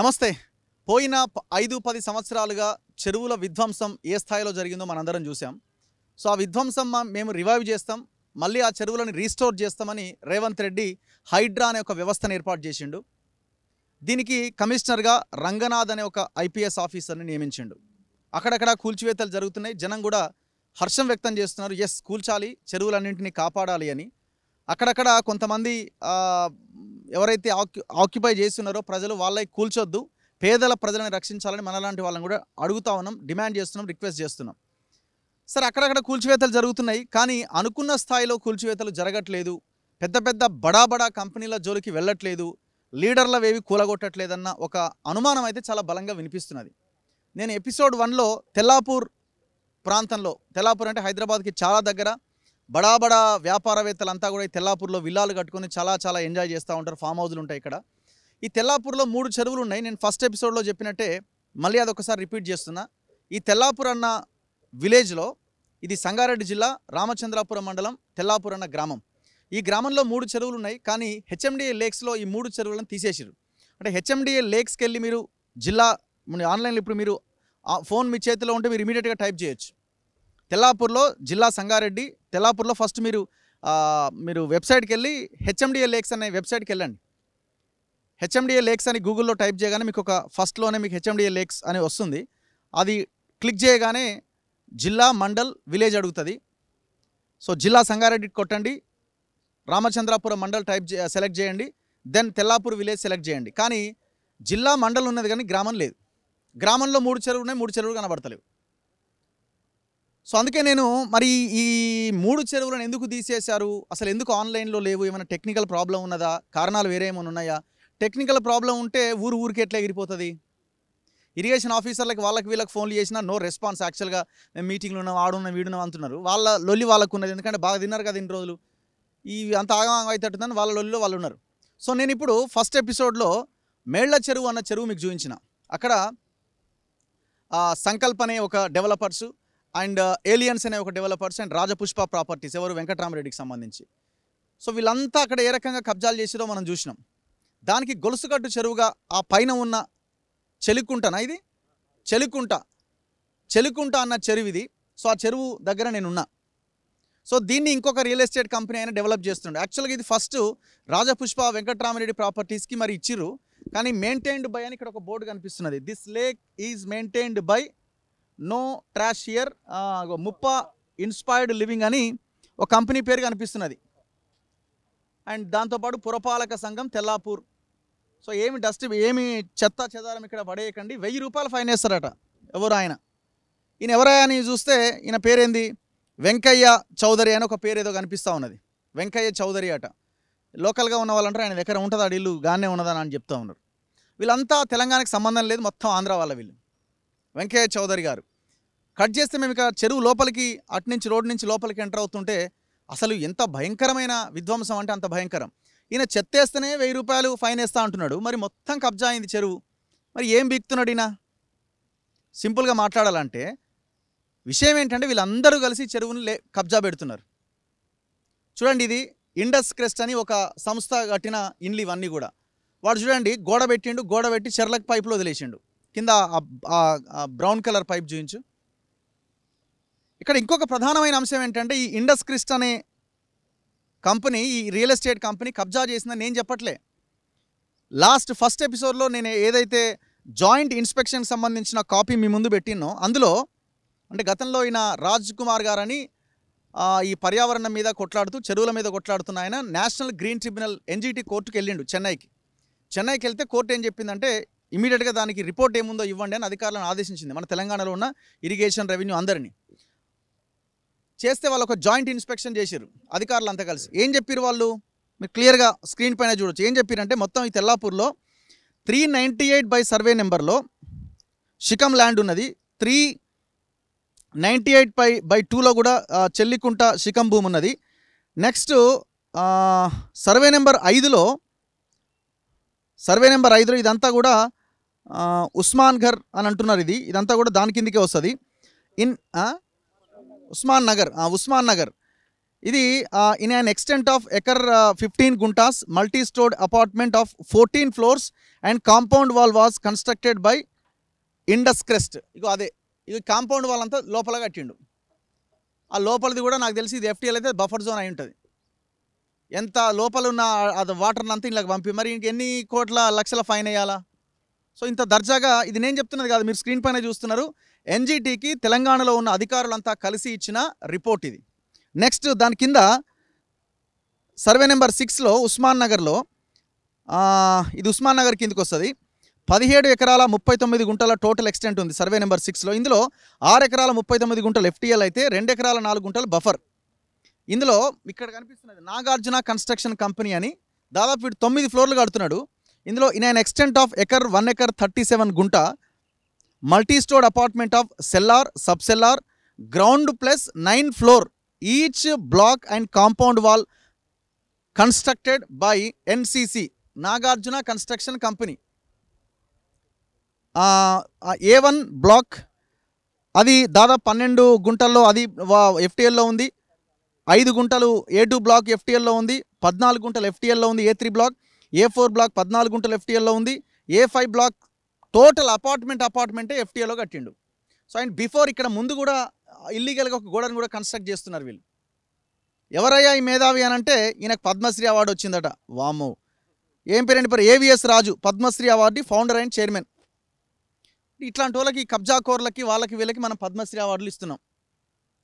నమస్తే పోయిన ఐదు పది సంవత్సరాలుగా చెరువుల విధ్వంసం ఏ స్థాయిలో జరిగిందో మనందరం చూసాం సో ఆ విధ్వంసం మేము రివైవ్ చేస్తాం మళ్ళీ ఆ చెరువులను రీస్టోర్ చేస్తామని రేవంత్ రెడ్డి హైడ్రా అనే ఒక వ్యవస్థను ఏర్పాటు చేసిండు దీనికి కమిషనర్గా రంగనాథ్ అనే ఒక ఐపీఎస్ ఆఫీసర్ని నియమించిండు అక్కడక్కడ కూల్చివేతలు జరుగుతున్నాయి జనం కూడా హర్షం వ్యక్తం చేస్తున్నారు ఎస్ కూల్చాలి చెరువులన్నింటినీ కాపాడాలి అని అక్కడక్కడ కొంతమంది ఎవరైతే ఆక్యుపై చేస్తున్నారో ప్రజలు వాళ్ళై కూల్చొద్దు పేదల ప్రజలను రక్షించాలని మనలాంటి వాళ్ళని కూడా అడుగుతా ఉన్నాం డిమాండ్ చేస్తున్నాం రిక్వెస్ట్ చేస్తున్నాం సరే అక్కడక్కడ కూల్చివేతలు జరుగుతున్నాయి కానీ అనుకున్న స్థాయిలో కూల్చివేతలు జరగట్లేదు పెద్ద పెద్ద బడా బడా కంపెనీల జోలికి వెళ్ళట్లేదు లీడర్ల వేవి కూలగొట్టట్లేదన్న ఒక అనుమానం అయితే చాలా బలంగా వినిపిస్తున్నది నేను ఎపిసోడ్ వన్లో తెల్లాపూర్ ప్రాంతంలో తెల్లాపూర్ అంటే హైదరాబాద్కి చాలా దగ్గర బడా బడా వ్యాపారవేత్తలు అంతా కూడా ఈ తెల్లాపూర్లో విల్లాలు కట్టుకొని చాలా చాలా ఎంజాయ్ చేస్తూ ఉంటారు ఫామ్ హౌజ్లు ఉంటాయి ఇక్కడ ఈ తెల్లాపూర్లో మూడు చెరువులు ఉన్నాయి నేను ఫస్ట్ ఎపిసోడ్లో చెప్పినట్టే మళ్ళీ అదొకసారి రిపీట్ చేస్తున్నా ఈ తెల్లాపూర్ అన్న విలేజ్లో ఇది సంగారెడ్డి జిల్లా రామచంద్రాపురం మండలం తెల్లాపూర్ అన్న గ్రామం ఈ గ్రామంలో మూడు చెరువులు ఉన్నాయి కానీ హెచ్ఎండిఏ లేక్స్లో ఈ మూడు చెరువులను తీసేసారు అంటే హెచ్ఎండిఏ లేక్స్కి వెళ్ళి మీరు జిల్లా ఆన్లైన్లో ఇప్పుడు మీరు ఫోన్ మీ చేతిలో ఉంటే మీరు ఇమీడియట్గా టైప్ చేయొచ్చు తెల్లాపూర్లో జిల్లా సంగారెడ్డి తెల్లాపూర్లో ఫస్ట్ మీరు మీరు వెబ్సైట్కి వెళ్ళి హెచ్ఎండిఏ లేక్స్ అనే వెబ్సైట్కి వెళ్ళండి హెచ్ఎండిఏ లేక్స్ అని గూగుల్లో టైప్ చేయగానే మీకు ఒక ఫస్ట్లోనే మీకు హెచ్ఎండిఏ లేక్స్ అని వస్తుంది అది క్లిక్ చేయగానే జిల్లా మండల్ విలేజ్ అడుగుతుంది సో జిల్లా సంగారెడ్డి కొట్టండి రామచంద్రాపురం మండల్ టైప్ సెలెక్ట్ చేయండి దెన్ తెల్లాపూర్ విలేజ్ సెలెక్ట్ చేయండి కానీ జిల్లా మండల్ ఉన్నది కానీ గ్రామం లేదు గ్రామంలో మూడు చెరువులు ఉన్నాయి మూడు చెరువులు కనబడతలేవు సో అందుకే నేను మరి ఈ మూడు చెరువులను ఎందుకు తీసేశారు అసలు ఎందుకు ఆన్లైన్లో లేవు ఏమైనా టెక్నికల్ ప్రాబ్లం ఉన్నదా కారణాలు వేరే ఏమైనా ఉన్నాయా టెక్నికల్ ప్రాబ్లం ఉంటే ఊరు ఊరికి ఎట్లా ఎగిరిపోతుంది ఇరిగేషన్ ఆఫీసర్లకు వాళ్ళకి వీళ్ళకి ఫోన్లు చేసినా నో రెస్పాన్స్ యాక్చువల్గా మేము మీటింగ్లు ఉన్నాం ఆడున్నాం వీడున్నాం అంటున్నారు వాళ్ళ లొల్లి వాళ్ళకు ఉన్నది ఎందుకంటే బాగా తిన్నారు కదా ఇన్ని రోజులు ఇవి అంత ఆగమాగం అవుతుందని వాళ్ళ లొల్లిలో వాళ్ళు ఉన్నారు సో నేను ఇప్పుడు ఫస్ట్ ఎపిసోడ్లో మేళ్ల చెరువు అన్న చెరువు మీకు చూపించిన అక్కడ సంకల్ప్ అనే ఒక డెవలపర్సు అండ్ ఏలియన్స్ uh, అనే ఒక డెవలపర్స్ అండ్ రాజపుష్ప ప్రాపర్టీస్ ఎవరు వెంకటరామరెడ్డికి సంబంధించి సో వీళ్ళంతా అక్కడ ఏ రకంగా కబ్జాలు చేసిరో మనం చూసినాం దానికి గొలుసుగట్టు చెరువుగా ఆ పైన ఉన్న చెలికుంటనా ఇది చెలికుంట చెలికుంట అన్న చెరువు ఇది సో ఆ చెరువు దగ్గర నేనున్నా సో దీన్ని ఇంకొక రియల్ ఎస్టేట్ కంపెనీ అయినా డెవలప్ చేస్తుండే యాక్చువల్గా ఇది ఫస్ట్ రాజపుష్ప వెంకటరామరెడ్డి ప్రాపర్టీస్కి మరి ఇచ్చిరు కానీ మెయింటైన్డ్ బై అని ఇక్కడ ఒక బోర్డు కనిపిస్తున్నది this lake is maintained by no trash year Muppa inspired living అని ఒక కంపెనీ పేరు కనిపిస్తున్నది అండ్ దాంతోపాటు పురపాలక సంఘం తెల్లాపూర్ సో ఏమి డస్ట్ ఏమి చెత్త చెదారం ఇక్కడ పడేయకండి వెయ్యి రూపాయలు ఫైన్ వేస్తారట ఎవరు ఆయన ఈయన ఎవరయ్యా అని చూస్తే ఈయన పేరేంది వెంకయ్య చౌదరి అని ఒక పేరు ఏదో కనిపిస్తూ ఉన్నది వెంకయ్య చౌదరి అట లోకల్గా ఉన్న వాళ్ళంటే ఆయన దగ్గర ఉంటుందా ఇల్లు గానే ఉన్నదని అని చెప్తూ ఉన్నారు వీళ్ళంతా తెలంగాణకు సంబంధం లేదు మొత్తం ఆంధ్ర వాళ్ళ వీళ్ళు వెంకయ్య చౌదరి గారు కట్ చేస్తే మేము ఇక చెరువు లోపలికి అటునుంచి రోడ్డు నుంచి లోపలికి ఎంటర్ అవుతుంటే అసలు ఎంత భయంకరమైన విధ్వంసం అంటే అంత భయంకరం ఈయన చెత్తేస్తేనే వెయ్యి రూపాయలు ఫైన్ వేస్తా అంటున్నాడు మరి మొత్తం కబ్జా అయింది చెరువు మరి ఏం బీక్తున్నాడు ఈయన సింపుల్గా మాట్లాడాలంటే విషయం ఏంటంటే వీళ్ళందరూ కలిసి చెరువుని లే కబ్జా పెడుతున్నారు చూడండి ఇది ఇండస్ క్రెస్ట్ అని ఒక సంస్థ కట్టిన ఇండ్లు ఇవన్నీ కూడా వాడు చూడండి గోడ పెట్టిండు గోడ పెట్టి చెర్లకు పైపులో వదిలేసిండు కింద బ్రౌన్ కలర్ పైప్ చూపించు ఇక్కడ ఇంకొక ప్రధానమైన అంశం ఏంటంటే ఈ ఇండస్ క్రిస్ట్ అనే కంపెనీ ఈ రియల్ ఎస్టేట్ కంపెనీ కబ్జా చేసిందని నేను చెప్పట్లే లాస్ట్ ఫస్ట్ ఎపిసోడ్లో నేను ఏదైతే జాయింట్ ఇన్స్పెక్షన్ సంబంధించిన కాపీ మీ ముందు పెట్టినో అందులో అంటే గతంలో ఈయన రాజ్ కుమార్ గారని ఈ పర్యావరణం మీద కొట్లాడుతూ చెరువుల మీద కొట్లాడుతున్న ఆయన నేషనల్ గ్రీన్ ట్రిబ్యునల్ ఎన్జీటీ కోర్టుకు వెళ్ళిండు చెన్నైకి చెన్నైకి వెళ్తే కోర్టు ఏం చెప్పిందంటే ఇమీడియట్గా దానికి రిపోర్ట్ ఏముందో ఇవ్వండి అని అధికారులను ఆదేశించింది మన తెలంగాణలో ఉన్న ఇరిగేషన్ రెవెన్యూ అందరినీ చేస్తే వాళ్ళు ఒక జాయింట్ ఇన్స్పెక్షన్ చేశారు అధికారులు అంతా కలిసి ఏం చెప్పారు వాళ్ళు మీరు క్లియర్గా స్క్రీన్ పైన చూడొచ్చు ఏం చెప్పారంటే మొత్తం ఈ తెల్లాపూర్లో three ninety eight by survey నెంబర్లో షికం ల్యాండ్ ఉన్నది three ninety eight by by టూలో కూడా చెల్లికుంట శిఖం భూమి ఉన్నది నెక్స్ట్ సర్వే నెంబర్ ఐదులో సర్వే నెంబర్ ఐదులో ఇదంతా కూడా ఉస్మాన్ ఘర్ అని అంటున్నారు ఇది ఇదంతా కూడా దాని కిందికే వస్తుంది ఇన్ ఉస్మాన్ నగర్ ఉస్మాన్ నగర్ ఇది in an extent of acre fifteen guntas multi storied apartment of fourteen floors and compound wall was constructed by Indus crest ఇగో అదే ఇది కాంపౌండ్ వాల్ అంతా లోపల కట్టిండు ఆ లోపలిది కూడా నాకు తెలిసి ఇది ఎఫ్టీఎల్ అయితే బఫర్ జోన్ అయి ఉంటుంది ఎంత లోపల ఉన్న అది వాటర్ని అంతా ఇలా పంపి మరి ఇంక ఎన్ని కోట్ల లక్షల ఫైన్ వేయాలా సో ఇంత దర్జాగా ఇది నేను చెప్తున్నది కాదు మీరు స్క్రీన్ పైన చూస్తున్నారు ఎన్జీటీకి తెలంగాణలో ఉన్న అధికారులంతా కలిసి ఇచ్చిన రిపోర్ట్ ఇది నెక్స్ట్ దాని కింద సర్వే నెంబర్ సిక్స్లో ఉస్మాన్ నగర్లో ఇది ఉస్మాన్ నగర్ కిందకి వస్తుంది పదిహేడు ఎకరాల ముప్పై తొమ్మిది గుంటల టోటల్ ఎక్స్టెంట్ ఉంది సర్వే నెంబర్ సిక్స్లో ఇందులో ఆరు ఎకరాల ముప్పై తొమ్మిది గుంటలు ఎఫ్టీఎల్ అయితే రెండు ఎకరాల నాలుగు గుంటలు బఫర్ ఇందులో ఇక్కడ కనిపిస్తున్నది నాగార్జున కన్స్ట్రక్షన్ కంపెనీ అని దాదాపు ఇటు తొమ్మిది ఫ్లోర్లు కడుతున్నాడు ఇందులో in extent of acre one acre thirty seven gunta multi storied apartment of cellar sub cellar ground plus nine floor each block and compound wall constructed by NCC Nagarjuna construction company A one block అది దాదాపు పన్నెండు గుంటల్లో అది ఎఫ్టీఎల్లో ఉంది ఐదు గుంటలు ఏ two black ఎఫ్టీఎల్లో ఉంది పద్నాలుగు గుంటలు ఎఫ్టీఎల్లో ఉంది A three block A four block పద్నాలుగు గుంటలు ఎఫ్టీఎల్లో ఉంది A five block total apartment అపార్ట్మెంటే ఎఫ్టీఏలో కట్టిండు సో అండ్ బిఫోర్ ఇక్కడ ముందు కూడా ఇల్లీగల్గా ఒక గోడను కూడా కన్స్ట్రక్ట్ చేస్తున్నారు వీళ్ళు ఎవరయ్యా ఈ మేధావి అనంటే ఈయనకు పద్మశ్రీ అవార్డు వచ్చిందట వామ్ ఏం పేరండి పేరు AVS Raju Padmashri award founder and chairman ఇట్లాంటి వాళ్ళకి కబ్జాకోర్లకి వాళ్ళకి వీళ్ళకి మనం పద్మశ్రీ అవార్డులు ఇస్తున్నాం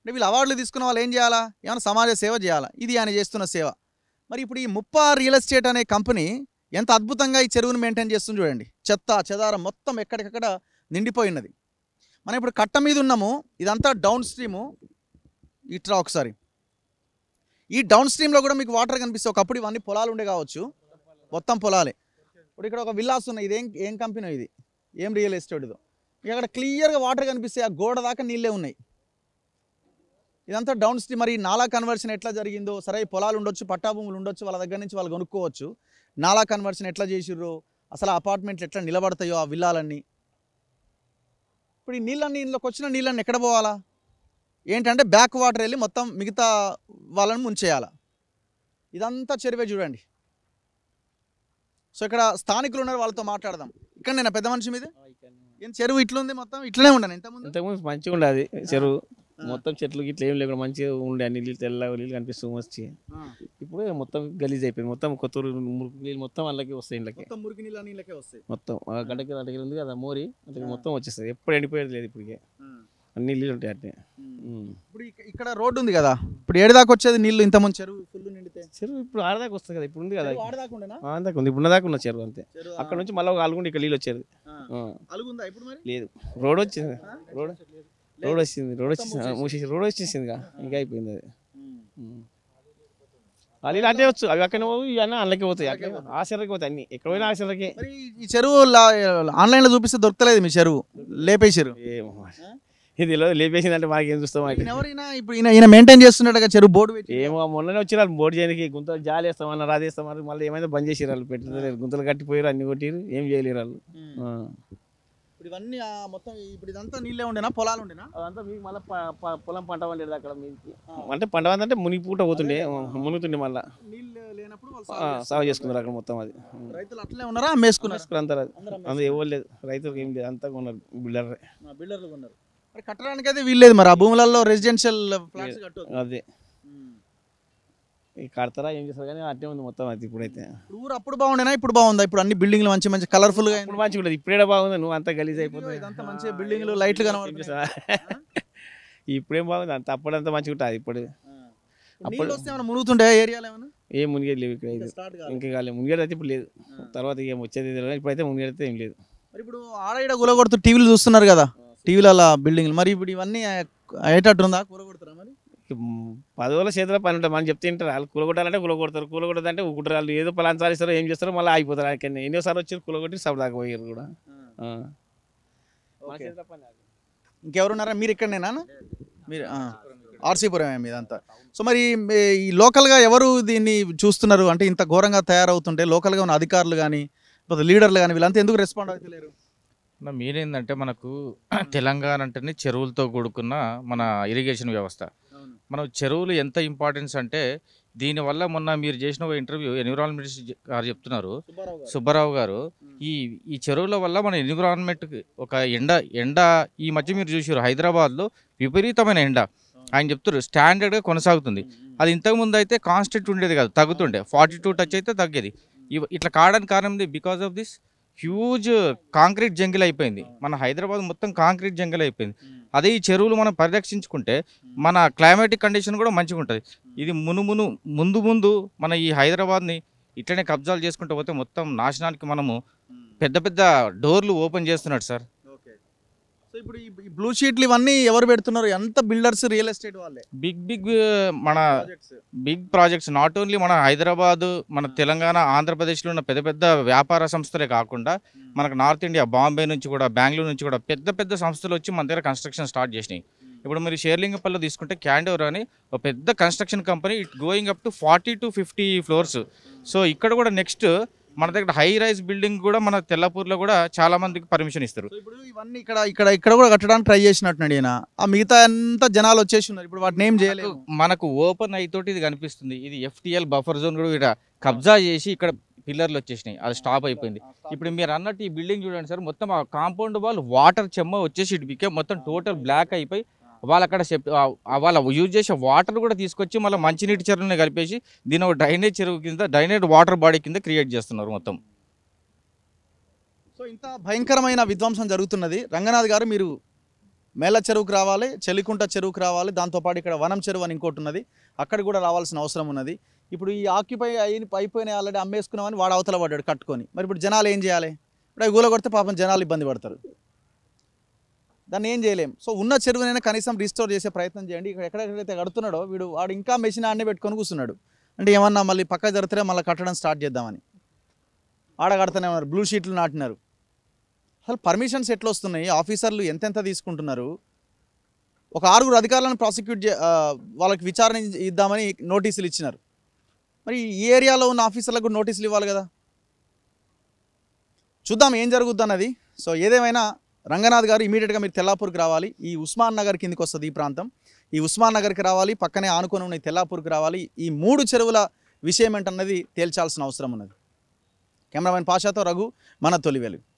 అంటే వీళ్ళు అవార్డులు తీసుకున్న వాళ్ళు ఏం చేయాలా ఏమైనా సమాజ సేవ చేయాలా ఇది ఆయన చేస్తున్న సేవ మరి ఇప్పుడు ఈ ముప్పా రియల్ ఎస్టేట్ అనే కంపెనీ ఎంత అద్భుతంగా ఈ చెరువును మెయింటైన్ చేస్తుంది చూడండి చెత్త చెదారం మొత్తం ఎక్కడికక్కడ నిండిపోయినది మనం ఇప్పుడు కట్ట మీద ఉన్నాము ఇదంతా డౌన్ స్ట్రీము ఇట్రా ఒకసారి ఈ డౌన్ స్ట్రీమ్లో కూడా మీకు వాటర్ కనిపిస్తే ఒకప్పుడు ఇవన్నీ పొలాలు ఉండే కావచ్చు మొత్తం పొలాలే ఇప్పుడు ఇక్కడ ఒక విల్లాస్ ఉన్నాయి ఇదేం ఏం కంపెనీ ఇది ఏం రియల్ ఎస్టేట్ ఎస్టేట్దో ఇక్కడ క్లియర్గా వాటర్ కనిపిస్తే ఆ గోడ దాకా నీళ్ళే ఉన్నాయి ఇదంతా డౌన్ స్ట్రీమ్ మరి నాలా కన్వర్షన్ ఎట్లా జరిగిందో సరే పొలాలు ఉండొచ్చు పట్టాభూములు ఉండొచ్చు వాళ్ళ దగ్గర నుంచి వాళ్ళు కొనుక్కోవచ్చు నాలా కన్వర్షన్ ఎట్లా చేసిర్రు అసలు అపార్ట్మెంట్లు ఎట్లా నిలబడతాయో ఆ విల్లాలన్నీ ఇప్పుడు ఈ నీళ్ళన్నీ ఇందులోకి వచ్చిన నీళ్ళన్నీ ఎక్కడ పోవాలా ఏంటంటే బ్యాక్ వాటర్ వెళ్ళి మొత్తం మిగతా వాళ్ళని ముంచేయాలా ఇదంతా చెరువే చూడండి సో ఇక్కడ స్థానికులు ఉన్నారు వాళ్ళతో మాట్లాడదాం ఇక్కడ నేను పెద్ద మనిషి మీద చెరువు ఇట్లుంది మొత్తం ఇట్లనే ఉండను ఇంతకుముందు మంచిగా ఉండదు చెరువు మొత్తం చెట్లు గిట్ల ఏం లేకుండా మంచిగా ఉండే అన్ని నీళ్ళు తెల్ల నీళ్ళు కనిపిస్తూ వచ్చి ఇప్పుడు మొత్తం గలీజ్ అయిపోయింది మొత్తం కొత్తూరు మురికి నీళ్ళు మొత్తం వాళ్ళకి వస్తాయి ఇళ్ళకి మొత్తం మురికి నీళ్ళు నీళ్ళకే వస్తాయి మొత్తం ఉంది కదా మోరి అందుకే మొత్తం వచ్చేస్తుంది ఎప్పుడు ఎండిపోయేది లేదు ఇప్పటికే అన్ని నీళ్ళు ఉంటాయి అట్నే ఇప్పుడు ఇక్కడ రోడ్డు ఉంది కదా ఇప్పుడు ఏడదాకా వచ్చేది నీళ్ళు ఇంత ముందు చెరువు ఫుల్ నిండితే చెరువు ఇప్పుడు ఆడదాకా వస్తుంది కదా ఇప్పుడు ఉంది కదా ఉంది ఇప్పుడు దాకా ఉన్న చెరువు అంతే అక్కడ నుంచి మళ్ళీ ఒక అలుగుండి ఇక్కడ నీళ్ళు వచ్చేది లేదు రోడ్ వచ్చింది రోడ్ రోడ్ వచ్చింది రోడ్ వచ్చేసింది మూసేసి రోడ్ వచ్చేసిందిగా ఇంకా అయిపోయింది అది అది ఇలా అంటే వచ్చు అవి అక్కడ ఇవన్నీ అందులోకి పోతాయి అట్లా ఆశలకి పోతాయి అన్ని ఎక్కడ పోయినా ఆశలకి ఈ చెరువు ఆన్లైన్ లో చూపిస్తే దొరకలేదు మీ చెరువు లేపేసారు ఏమో ఇది అంటే మాకు ఏం చూస్తాం ఎవరైనా ఇప్పుడు ఈయన మెయింటైన్ చేస్తున్నట్టుగా చెరువు బోర్డు ఏమో మొన్ననే వచ్చినారు బోర్డు చేయడానికి గుంతలు జాలి వేస్తామన్నారు అది మళ్ళీ ఏమైనా బంద్ చేసిరాళ్ళు పెట్టలేదు గుంతలు కట్టిపోయారు అన్ని కొట్టిరు ఏం చేయలేరు వాళ్ళు ఇప్పుడు ఇవన్నీ మొత్తం ఇప్పుడు ఇదంతా నీళ్ళే ఉండేనా పొలాలు ఉండేనా అదంతా మీకు మళ్ళీ పొలం పంట పండేది అక్కడ మీకు అంటే పంట అంటే మునిగిపూట పోతుండే మునుగుతుండే మళ్ళీ నీళ్ళు లేనప్పుడు సాగు చేసుకున్నారు అక్కడ మొత్తం అది రైతులు అట్లే ఉన్నారా మేసుకున్నారు అంతా అంత ఎవరు లేదు రైతులకు ఏం లేదు అంతా కొన్నారు బిల్డర్ బిల్డర్లు ఉన్నారు కట్టడానికి అయితే వీల్లేదు మరి ఆ భూములలో రెసిడెన్షియల్ అదే కడతారా ఏం చేస్తారు కానీ అట్టే ఉంది మొత్తం అది ఇప్పుడైతే ఊరు అప్పుడు బాగుండేనా ఇప్పుడు బాగుందా ఇప్పుడు అన్ని బిల్డింగ్లు మంచి మంచి కలర్ఫుల్ గా ఇప్పుడు మంచిగా ఉండదు ఇప్పుడే బాగుంది నువ్వు అంతా గలీజ్ అయిపోతుంది అంత మంచి బిల్డింగ్లు లైట్లు కనబడుతుంది ఇప్పుడేం బాగుంది అంత అంత మంచిగా ఉంటుంది ఇప్పుడు అప్పుడు మునుగుతుండే ఏరియాలో ఏమైనా ఏం మునిగేది లేవు ఇక్కడ ఇంకా కాలేదు మునిగేది అయితే ఇప్పుడు లేదు తర్వాత ఏం వచ్చేది ఇప్పుడైతే మునిగేది ఏం లేదు మరి ఇప్పుడు ఆడ కూలగొడుతూ టీవీలు చూస్తున్నారు కదా టీవీలలో బిల్డింగ్లు మరి ఇప్పుడు ఇవన్నీ అయ్యేటట్టుందా కూలగొడుతున్నారు పదవుల చేతిలో పని ఉంటుంది మనం చెప్తే ఉంటారు వాళ్ళు కూలగొట్టాలంటే కూలగొడతారు కూలగొట్టదంటే కుట్రాలు ఏదో పలాంచాలు ఇస్తారో ఏం చేస్తారో మళ్ళీ ఆగిపోతారు అక్కడ ఎన్నోసార్లు వచ్చి కూలగొట్టి సభ పోయారు కూడా ఇంకెవరున్నారా మీరు నేనా మీరు మీద అంతా సో మరి ఈ లోకల్గా ఎవరు దీన్ని చూస్తున్నారు అంటే ఇంత ఘోరంగా తయారవుతుంటే లోకల్గా ఉన్న అధికారులు కానీ లీడర్లు కానీ వీళ్ళంతా ఎందుకు రెస్పాండ్ అవుతలేరు మీరేందంటే మనకు తెలంగాణ అంటేనే చెరువులతో కూడుకున్న మన ఇరిగేషన్ వ్యవస్థ మనం చెరువులు ఎంత ఇంపార్టెన్స్ అంటే దీనివల్ల మొన్న మీరు చేసిన ఇంటర్వ్యూ ఎన్విరాన్మెంట్ గారు చెప్తున్నారు సుబ్బారావు గారు ఈ ఈ చెరువుల వల్ల మన ఎన్విరాన్మెంట్కి ఒక ఎండ ఎండ ఈ మధ్య మీరు చూసారు హైదరాబాద్లో విపరీతమైన ఎండ ఆయన చెప్తారు స్టాండర్డ్గా కొనసాగుతుంది అది ఇంతకుముందు అయితే కాన్స్టెంట్ ఉండేది కాదు తగ్గుతుండే ఫార్టీ టూ టచ్ అయితే తగ్గేది ఇట్లా కావడానికి కారణం because of this huge concrete jungle అయిపోయింది మన హైదరాబాద్ మొత్తం కాంక్రీట్ జంగిల్ అయిపోయింది అదే ఈ చెరువులు మనం పరిరక్షించుకుంటే మన క్లైమాటిక్ కండిషన్ కూడా మంచిగా ఉంటుంది ఇది మునుమును ముందు ముందు మన ఈ హైదరాబాద్ని ఇట్లనే కబ్జాలు చేసుకుంటూ పోతే మొత్తం నాశనానికి మనము పెద్ద పెద్ద డోర్లు ఓపెన్ చేస్తున్నాడు సార్ ఇప్పుడు ఈ బ్లూ షీట్లు ఇవన్నీ ఎవరు పెడుతున్నారు ఎంత బిల్డర్స్ రియల్ ఎస్టేట్ వాళ్ళే బిగ్ బిగ్ uh, మన బిగ్ ప్రాజెక్ట్స్ నాట్ ఓన్లీ మన హైదరాబాద్ మన తెలంగాణ ఆంధ్రప్రదేశ్లో ఉన్న పెద్ద పెద్ద వ్యాపార సంస్థలే కాకుండా మనకు నార్త్ ఇండియా బాంబే నుంచి కూడా బెంగళూరు నుంచి కూడా పెద్ద పెద్ద సంస్థలు వచ్చి మన దగ్గర కన్స్ట్రక్షన్ స్టార్ట్ చేసినాయి ఇప్పుడు మీరు షేర్లింగపల్లిలో తీసుకుంటే క్యాండోర్ అని ఒక పెద్ద construction company it going up to forty to fifty floors so ఇక్కడ కూడా నెక్స్ట్ మన దగ్గర హై రైజ్ బిల్డింగ్ కూడా మన తెల్లపూర్లో కూడా చాలా మందికి పర్మిషన్ ఇస్తారు ఇప్పుడు ఇవన్నీ ఇక్కడ ఇక్కడ ఇక్కడ కూడా కట్టడానికి ట్రై చేసినట్టున్నాడు ఈయన ఆ మిగతా అంతా జనాలు వచ్చేసి ఉన్నారు ఇప్పుడు వాటిని ఏం చేయలేదు మనకు ఓపెన్ అయితోటి ఇది కనిపిస్తుంది ఇది ఎఫ్టీఎల్ బఫర్ జోన్ కూడా ఇక్కడ కబ్జా చేసి ఇక్కడ పిల్లర్లు వచ్చేసినాయి అది స్టాప్ అయిపోయింది ఇప్పుడు మీరు అన్నట్టు ఈ బిల్డింగ్ చూడండి సార్ మొత్తం ఆ కాంపౌండ్ వాల్ వాటర్ చెమ్మ వచ్చేసి ఇటు బికే మొత్తం టోటల్ బ్లాక్ అయిపోయి వాళ్ళు అక్కడ వాళ్ళ యూజ్ చేసే వాటర్ కూడా తీసుకొచ్చి మళ్ళీ మంచినీటి చెరువుని కలిపేసి దీని ఒక డ్రైనేజ్ చెరువు కింద డ్రైనేజ్ వాటర్ బాడీ కింద క్రియేట్ చేస్తున్నారు మొత్తం సో ఇంత భయంకరమైన విధ్వంసం జరుగుతున్నది రంగనాథ్ గారు మీరు మేళ చెరువుకు రావాలి చలికుంట చెరువుకు రావాలి దాంతోపాటు ఇక్కడ వనం చెరువు అని ఇంకోటి ఉన్నది అక్కడ కూడా రావాల్సిన అవసరం ఉన్నది ఇప్పుడు ఈ ఆక్యుపై అయిన అయిపోయిన ఆల్రెడీ అమ్మేసుకున్నామని వాడు అవతల పడ్డాడు కట్టుకొని మరి ఇప్పుడు జనాలు ఏం చేయాలి ఇప్పుడు అవి గూలగొడితే పాపం జనాలు ఇబ్బంది పడతారు దాన్ని ఏం చేయలేం సో ఉన్న చెరువునైనా కనీసం రిస్టోర్ చేసే ప్రయత్నం చేయండి ఇక్కడ ఎక్కడెక్కడైతే కడుతున్నాడో వీడు వాడు ఇంకా మెషిన్ ఆడనే పెట్టుకొని కూర్చున్నాడు అంటే ఏమన్నా మళ్ళీ పక్క జరిగితే మళ్ళీ కట్టడం స్టార్ట్ చేద్దామని ఆడ ఉన్నారు బ్లూ షీట్లు నాటినారు అసలు పర్మిషన్స్ ఎట్లా వస్తున్నాయి ఆఫీసర్లు ఎంతెంత తీసుకుంటున్నారు ఒక ఆరుగురు అధికారులను ప్రాసిక్యూట్ చే వాళ్ళకి విచారణ ఇద్దామని నోటీసులు ఇచ్చినారు మరి ఈ ఏరియాలో ఉన్న ఆఫీసర్లకు నోటీసులు ఇవ్వాలి కదా చూద్దాం ఏం జరుగుద్ది అన్నది సో ఏదేమైనా రంగనాథ్ గారు ఇమీడియట్గా మీరు తెల్లాపూర్కి రావాలి ఈ ఉస్మాన్ నగర్ కిందకి వస్తుంది ఈ ప్రాంతం ఈ ఉస్మాన్ నగర్కి రావాలి పక్కనే ఆనుకొని ఉన్న తెల్లాపూర్కి రావాలి ఈ మూడు చెరువుల విషయం ఏంటన్నది తేల్చాల్సిన అవసరం ఉన్నది కెమెరామెన్ పాషాతో రఘు మన తొలివేలు